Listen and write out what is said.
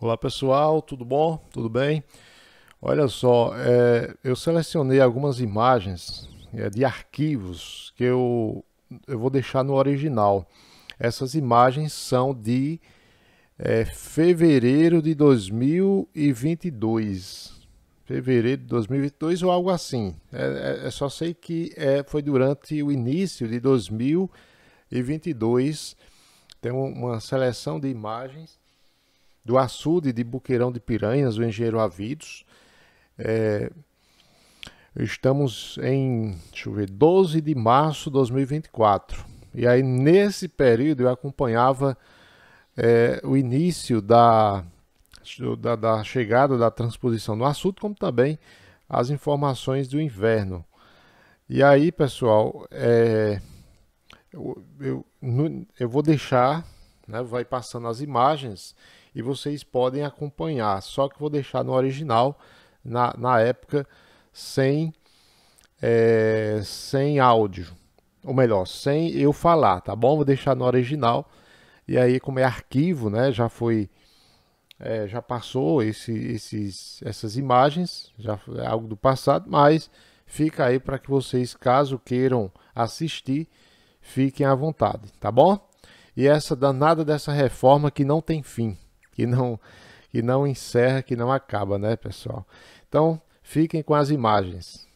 Olá pessoal, tudo bom? Tudo bem? Olha só, é, eu selecionei algumas imagens é, de arquivos que eu, eu vou deixar no original. Essas imagens são de é, fevereiro de 2022. Fevereiro de 2022 ou algo assim. É, é, é só sei que é, foi durante o início de 2022. Tem uma seleção de imagens do açude de Buqueirão de Piranhas, o engenheiro Avidos. É, estamos em, deixa eu ver, 12 de março de 2024. E aí, nesse período, eu acompanhava é, o início da, da, da, chegada da transposição do açude, como também as informações do inverno. E aí, pessoal, é, eu, eu, eu, vou deixar, né, vai passando as imagens e vocês podem acompanhar. Só que vou deixar no original, na, na época, sem, é, sem áudio. Ou melhor, sem eu falar, tá bom? Vou deixar no original. E aí, como é arquivo, né? Já foi. É, já passou esse, esses, essas imagens, já é algo do passado, mas fica aí para que vocês, caso queiram assistir, fiquem à vontade, tá bom? E essa danada dessa reforma que não tem fim que não que não encerra, que não acaba, né, pessoal? Então, fiquem com as imagens.